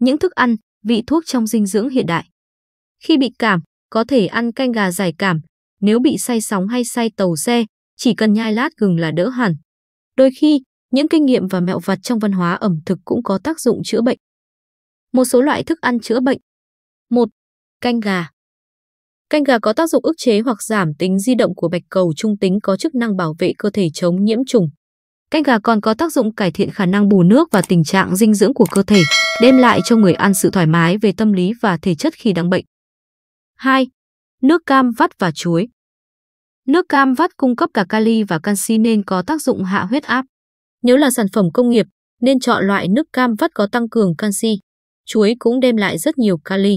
những thức ăn, vị thuốc trong dinh dưỡng hiện đại. Khi bị cảm, có thể ăn canh gà giải cảm, nếu bị say sóng hay say tàu xe, chỉ cần nhai lát gừng là đỡ hẳn. Đôi khi, những kinh nghiệm và mẹo vặt trong văn hóa ẩm thực cũng có tác dụng chữa bệnh. Một số loại thức ăn chữa bệnh. 1. Canh gà. Canh gà có tác dụng ức chế hoặc giảm tính di động của bạch cầu trung tính có chức năng bảo vệ cơ thể chống nhiễm trùng. Canh gà còn có tác dụng cải thiện khả năng bù nước và tình trạng dinh dưỡng của cơ thể đem lại cho người ăn sự thoải mái về tâm lý và thể chất khi đang bệnh. 2. Nước cam vắt và chuối Nước cam vắt cung cấp cả kali và canxi nên có tác dụng hạ huyết áp. Nếu là sản phẩm công nghiệp, nên chọn loại nước cam vắt có tăng cường canxi. Chuối cũng đem lại rất nhiều kali.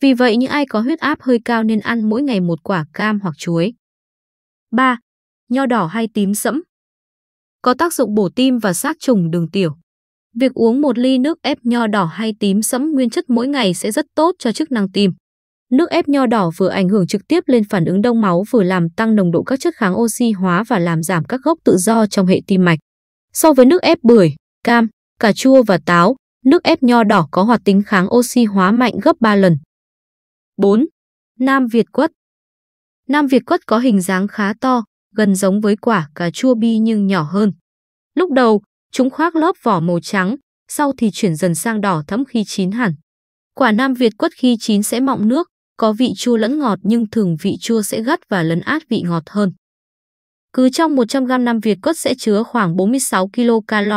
Vì vậy, những ai có huyết áp hơi cao nên ăn mỗi ngày một quả cam hoặc chuối. 3. Nho đỏ hay tím sẫm Có tác dụng bổ tim và sát trùng đường tiểu. Việc uống một ly nước ép nho đỏ hay tím sẫm nguyên chất mỗi ngày sẽ rất tốt cho chức năng tim. Nước ép nho đỏ vừa ảnh hưởng trực tiếp lên phản ứng đông máu vừa làm tăng nồng độ các chất kháng oxy hóa và làm giảm các gốc tự do trong hệ tim mạch. So với nước ép bưởi, cam, cà chua và táo, nước ép nho đỏ có hoạt tính kháng oxy hóa mạnh gấp 3 lần. 4. Nam Việt quất Nam Việt quất có hình dáng khá to, gần giống với quả cà chua bi nhưng nhỏ hơn. Lúc đầu, Chúng khoác lớp vỏ màu trắng, sau thì chuyển dần sang đỏ thẫm khi chín hẳn. Quả Nam Việt quất khi chín sẽ mọng nước, có vị chua lẫn ngọt nhưng thường vị chua sẽ gắt và lấn át vị ngọt hơn. Cứ trong 100 g Nam Việt quất sẽ chứa khoảng 46 kcal,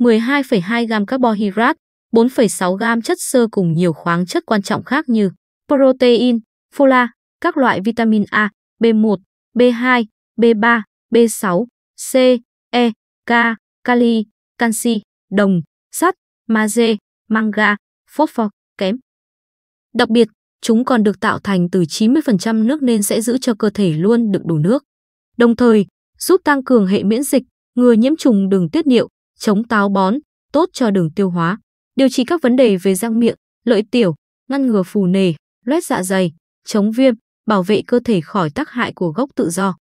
12,2 g carbohydrate, 4,6 g chất xơ cùng nhiều khoáng chất quan trọng khác như protein, fola, các loại vitamin A, B1, B2, B3, B6, C, E, K, kali, canxi, đồng, sắt, magie, manga, phosphor kém. Đặc biệt, chúng còn được tạo thành từ 90% nước nên sẽ giữ cho cơ thể luôn được đủ nước. Đồng thời, giúp tăng cường hệ miễn dịch, ngừa nhiễm trùng đường tiết niệu, chống táo bón, tốt cho đường tiêu hóa, điều trị các vấn đề về răng miệng, lợi tiểu, ngăn ngừa phù nề, loét dạ dày, chống viêm, bảo vệ cơ thể khỏi tác hại của gốc tự do.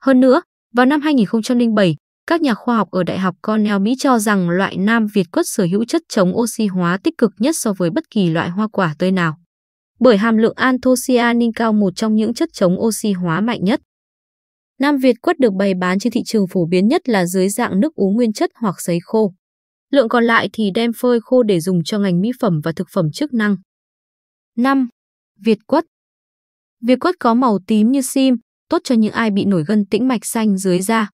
Hơn nữa, vào năm 2007, các nhà khoa học ở Đại học Cornell Mỹ cho rằng loại Nam Việt quất sở hữu chất chống oxy hóa tích cực nhất so với bất kỳ loại hoa quả tươi nào. Bởi hàm lượng anthocyanin cao một trong những chất chống oxy hóa mạnh nhất. Nam Việt quất được bày bán trên thị trường phổ biến nhất là dưới dạng nước uống nguyên chất hoặc sấy khô. Lượng còn lại thì đem phơi khô để dùng cho ngành mỹ phẩm và thực phẩm chức năng. 5. Việt quất Việt quất có màu tím như sim, tốt cho những ai bị nổi gân tĩnh mạch xanh dưới da.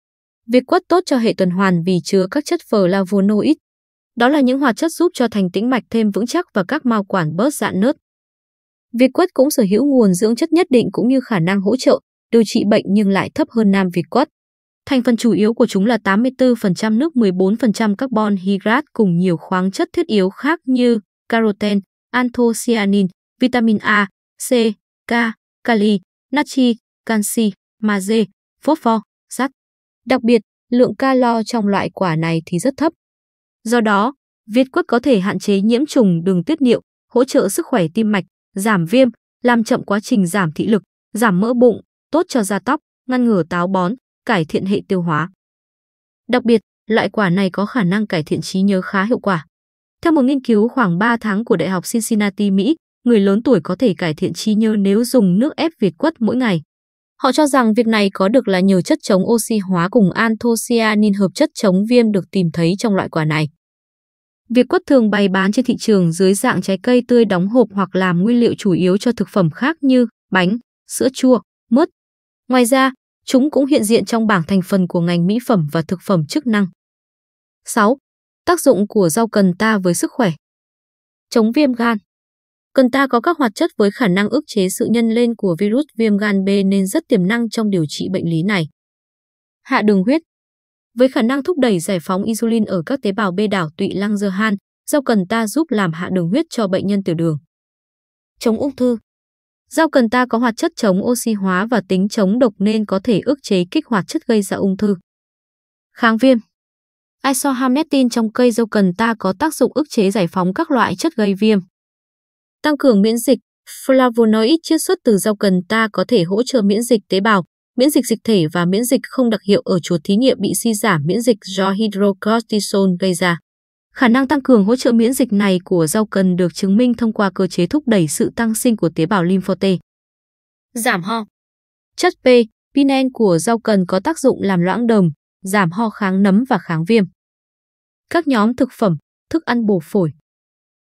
Việc quất tốt cho hệ tuần hoàn vì chứa các chất flavonoid. Đó là những hoạt chất giúp cho thành tĩnh mạch thêm vững chắc và các mao quản bớt dạn nứt. Việt quất cũng sở hữu nguồn dưỡng chất nhất định cũng như khả năng hỗ trợ điều trị bệnh nhưng lại thấp hơn nam việt quất. Thành phần chủ yếu của chúng là 84% nước, 14% carbon hydrate cùng nhiều khoáng chất thiết yếu khác như caroten, anthocyanin, vitamin A, C, K, kali, natri, canxi, magie, phosphor, sắt. Đặc biệt, lượng calo trong loại quả này thì rất thấp. Do đó, Việt quất có thể hạn chế nhiễm trùng đường tiết niệu, hỗ trợ sức khỏe tim mạch, giảm viêm, làm chậm quá trình giảm thị lực, giảm mỡ bụng, tốt cho da tóc, ngăn ngừa táo bón, cải thiện hệ tiêu hóa. Đặc biệt, loại quả này có khả năng cải thiện trí nhớ khá hiệu quả. Theo một nghiên cứu khoảng 3 tháng của Đại học Cincinnati, Mỹ, người lớn tuổi có thể cải thiện trí nhớ nếu dùng nước ép Việt quất mỗi ngày. Họ cho rằng việc này có được là nhờ chất chống oxy hóa cùng anthocyanin hợp chất chống viêm được tìm thấy trong loại quả này. Việc quất thường bày bán trên thị trường dưới dạng trái cây tươi đóng hộp hoặc làm nguyên liệu chủ yếu cho thực phẩm khác như bánh, sữa chua, mứt. Ngoài ra, chúng cũng hiện diện trong bảng thành phần của ngành mỹ phẩm và thực phẩm chức năng. 6. Tác dụng của rau cần ta với sức khỏe. Chống viêm gan. Cần ta có các hoạt chất với khả năng ức chế sự nhân lên của virus viêm gan B nên rất tiềm năng trong điều trị bệnh lý này. Hạ đường huyết Với khả năng thúc đẩy giải phóng insulin ở các tế bào B đảo tụy lăng dơ han, rau cần ta giúp làm hạ đường huyết cho bệnh nhân tiểu đường. Chống ung thư Rau cần ta có hoạt chất chống oxy hóa và tính chống độc nên có thể ức chế kích hoạt chất gây ra ung thư. Kháng viêm Isohamectin trong cây rau cần ta có tác dụng ức chế giải phóng các loại chất gây viêm, Tăng cường miễn dịch, flavonoid chiết xuất từ rau cần ta có thể hỗ trợ miễn dịch tế bào, miễn dịch dịch thể và miễn dịch không đặc hiệu ở chuột thí nghiệm bị suy giảm miễn dịch do hydrocortisone gây ra. Khả năng tăng cường hỗ trợ miễn dịch này của rau cần được chứng minh thông qua cơ chế thúc đẩy sự tăng sinh của tế bào lympho T. Giảm ho. Chất P, pinen của rau cần có tác dụng làm loãng đờm, giảm ho kháng nấm và kháng viêm. Các nhóm thực phẩm, thức ăn bổ phổi.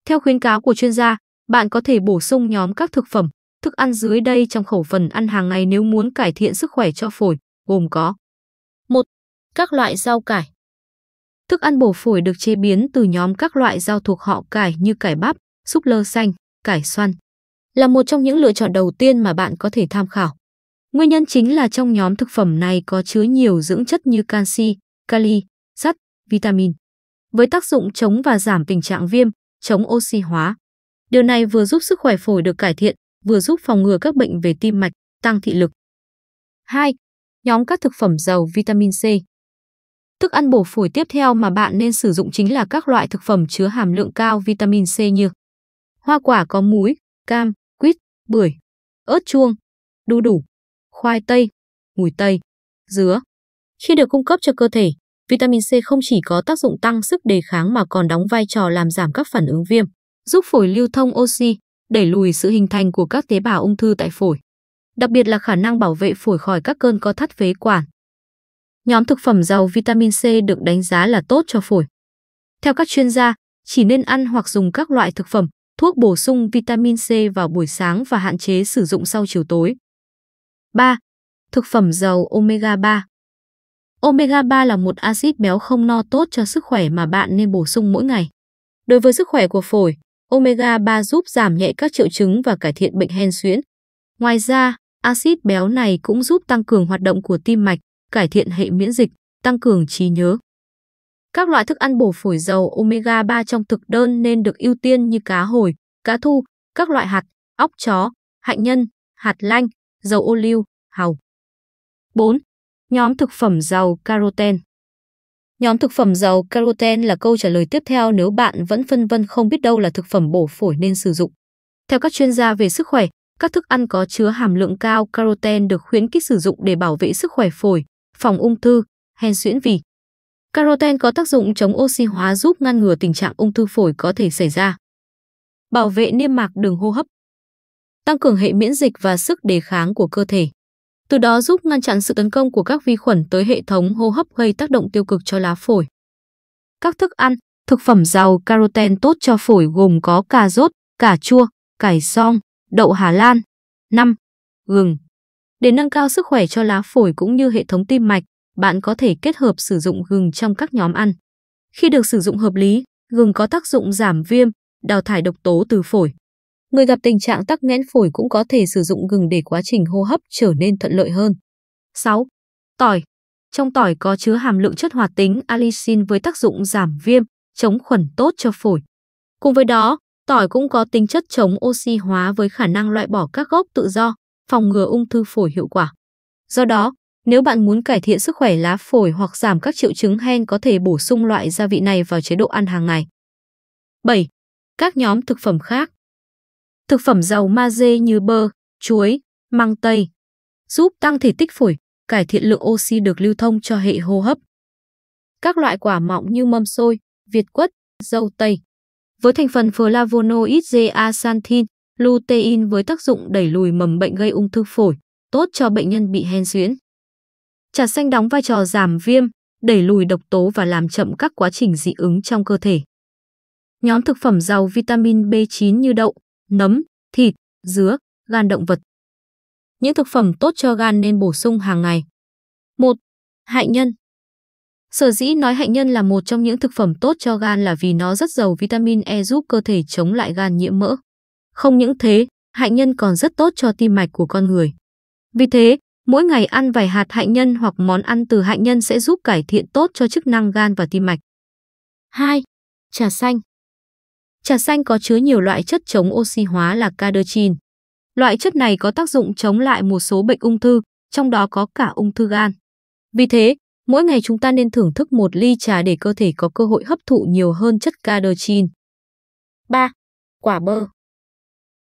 Theo khuyến cáo của chuyên gia, bạn có thể bổ sung nhóm các thực phẩm, thức ăn dưới đây trong khẩu phần ăn hàng ngày nếu muốn cải thiện sức khỏe cho phổi, gồm có 1. Các loại rau cải Thức ăn bổ phổi được chế biến từ nhóm các loại rau thuộc họ cải như cải bắp, súp lơ xanh, cải xoăn. Là một trong những lựa chọn đầu tiên mà bạn có thể tham khảo. Nguyên nhân chính là trong nhóm thực phẩm này có chứa nhiều dưỡng chất như canxi, kali, sắt, vitamin. Với tác dụng chống và giảm tình trạng viêm, chống oxy hóa, Điều này vừa giúp sức khỏe phổi được cải thiện, vừa giúp phòng ngừa các bệnh về tim mạch, tăng thị lực. 2. Nhóm các thực phẩm giàu vitamin C. Thức ăn bổ phổi tiếp theo mà bạn nên sử dụng chính là các loại thực phẩm chứa hàm lượng cao vitamin C như hoa quả có múi, cam, quýt, bưởi, ớt chuông, đu đủ, khoai tây, mùi tây, dứa. Khi được cung cấp cho cơ thể, vitamin C không chỉ có tác dụng tăng sức đề kháng mà còn đóng vai trò làm giảm các phản ứng viêm, giúp phổi lưu thông oxy, đẩy lùi sự hình thành của các tế bào ung thư tại phổi, đặc biệt là khả năng bảo vệ phổi khỏi các cơn co thắt phế quản. Nhóm thực phẩm giàu vitamin C được đánh giá là tốt cho phổi. Theo các chuyên gia, chỉ nên ăn hoặc dùng các loại thực phẩm, thuốc bổ sung vitamin C vào buổi sáng và hạn chế sử dụng sau chiều tối. 3. Thực phẩm giàu omega 3. Omega 3 là một axit béo không no tốt cho sức khỏe mà bạn nên bổ sung mỗi ngày. Đối với sức khỏe của phổi, Omega 3 giúp giảm nhẹ các triệu chứng và cải thiện bệnh hen suyễn. Ngoài ra, axit béo này cũng giúp tăng cường hoạt động của tim mạch, cải thiện hệ miễn dịch, tăng cường trí nhớ. Các loại thức ăn bổ phổi giàu omega 3 trong thực đơn nên được ưu tiên như cá hồi, cá thu, các loại hạt, óc chó, hạnh nhân, hạt lanh, dầu ô liu, hàu. 4. Nhóm thực phẩm giàu caroten Nhóm thực phẩm giàu caroten là câu trả lời tiếp theo nếu bạn vẫn phân vân không biết đâu là thực phẩm bổ phổi nên sử dụng. Theo các chuyên gia về sức khỏe, các thức ăn có chứa hàm lượng cao caroten được khuyến khích sử dụng để bảo vệ sức khỏe phổi, phòng ung thư, hen suyễn vì. Caroten có tác dụng chống oxy hóa giúp ngăn ngừa tình trạng ung thư phổi có thể xảy ra. Bảo vệ niêm mạc đường hô hấp. Tăng cường hệ miễn dịch và sức đề kháng của cơ thể từ đó giúp ngăn chặn sự tấn công của các vi khuẩn tới hệ thống hô hấp gây tác động tiêu cực cho lá phổi. Các thức ăn, thực phẩm giàu caroten tốt cho phổi gồm có cà rốt, cà chua, cải song, đậu Hà Lan. 5. Gừng Để nâng cao sức khỏe cho lá phổi cũng như hệ thống tim mạch, bạn có thể kết hợp sử dụng gừng trong các nhóm ăn. Khi được sử dụng hợp lý, gừng có tác dụng giảm viêm, đào thải độc tố từ phổi. Người gặp tình trạng tắc nghẽn phổi cũng có thể sử dụng gừng để quá trình hô hấp trở nên thuận lợi hơn. 6. Tỏi Trong tỏi có chứa hàm lượng chất hoạt tính allicin với tác dụng giảm viêm, chống khuẩn tốt cho phổi. Cùng với đó, tỏi cũng có tính chất chống oxy hóa với khả năng loại bỏ các gốc tự do, phòng ngừa ung thư phổi hiệu quả. Do đó, nếu bạn muốn cải thiện sức khỏe lá phổi hoặc giảm các triệu chứng hen có thể bổ sung loại gia vị này vào chế độ ăn hàng ngày. 7. Các nhóm thực phẩm khác Thực phẩm giàu magie như bơ, chuối, măng tây, giúp tăng thể tích phổi, cải thiện lượng oxy được lưu thông cho hệ hô hấp. Các loại quả mọng như mâm xôi, việt quất, dâu tây. Với thành phần flavonoid zeaxanthin, lutein với tác dụng đẩy lùi mầm bệnh gây ung thư phổi, tốt cho bệnh nhân bị hen suyễn. Trà xanh đóng vai trò giảm viêm, đẩy lùi độc tố và làm chậm các quá trình dị ứng trong cơ thể. Nhóm thực phẩm giàu vitamin B9 như đậu, nấm, thịt, dứa, gan động vật. Những thực phẩm tốt cho gan nên bổ sung hàng ngày. 1. Hạnh nhân Sở dĩ nói hạnh nhân là một trong những thực phẩm tốt cho gan là vì nó rất giàu vitamin E giúp cơ thể chống lại gan nhiễm mỡ. Không những thế, hạnh nhân còn rất tốt cho tim mạch của con người. Vì thế, mỗi ngày ăn vài hạt hạnh nhân hoặc món ăn từ hạnh nhân sẽ giúp cải thiện tốt cho chức năng gan và tim mạch. 2. Trà xanh Trà xanh có chứa nhiều loại chất chống oxy hóa là cadocin. Loại chất này có tác dụng chống lại một số bệnh ung thư, trong đó có cả ung thư gan. Vì thế, mỗi ngày chúng ta nên thưởng thức một ly trà để cơ thể có cơ hội hấp thụ nhiều hơn chất cadocin. 3. Quả bơ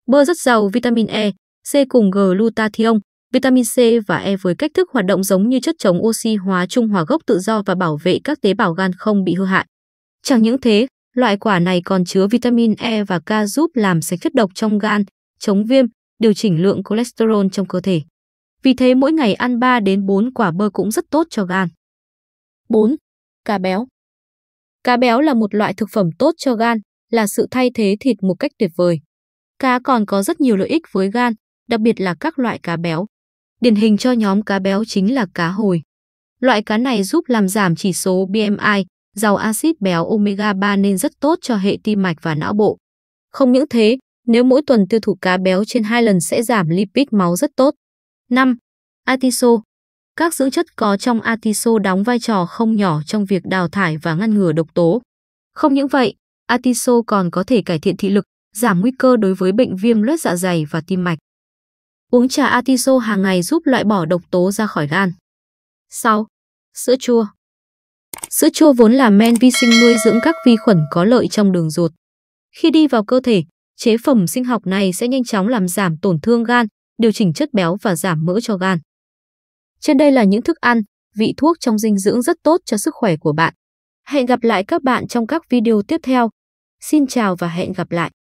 Bơ rất giàu vitamin E, C cùng glutathione, vitamin C và E với cách thức hoạt động giống như chất chống oxy hóa trung hòa gốc tự do và bảo vệ các tế bào gan không bị hư hại. Chẳng những thế, Loại quả này còn chứa vitamin E và K giúp làm sạch chất độc trong gan, chống viêm, điều chỉnh lượng cholesterol trong cơ thể. Vì thế mỗi ngày ăn 3 đến 4 quả bơ cũng rất tốt cho gan. 4. Cá béo Cá béo là một loại thực phẩm tốt cho gan, là sự thay thế thịt một cách tuyệt vời. Cá còn có rất nhiều lợi ích với gan, đặc biệt là các loại cá béo. Điển hình cho nhóm cá béo chính là cá hồi. Loại cá này giúp làm giảm chỉ số BMI, Giàu axit béo omega 3 nên rất tốt cho hệ tim mạch và não bộ. Không những thế, nếu mỗi tuần tiêu thụ cá béo trên 2 lần sẽ giảm lipid máu rất tốt. 5. Atiso Các dưỡng chất có trong atiso đóng vai trò không nhỏ trong việc đào thải và ngăn ngừa độc tố. Không những vậy, atiso còn có thể cải thiện thị lực, giảm nguy cơ đối với bệnh viêm loét dạ dày và tim mạch. Uống trà atiso hàng ngày giúp loại bỏ độc tố ra khỏi gan. 6. Sữa chua Sữa chua vốn là men vi sinh nuôi dưỡng các vi khuẩn có lợi trong đường ruột. Khi đi vào cơ thể, chế phẩm sinh học này sẽ nhanh chóng làm giảm tổn thương gan, điều chỉnh chất béo và giảm mỡ cho gan. Trên đây là những thức ăn, vị thuốc trong dinh dưỡng rất tốt cho sức khỏe của bạn. Hẹn gặp lại các bạn trong các video tiếp theo. Xin chào và hẹn gặp lại.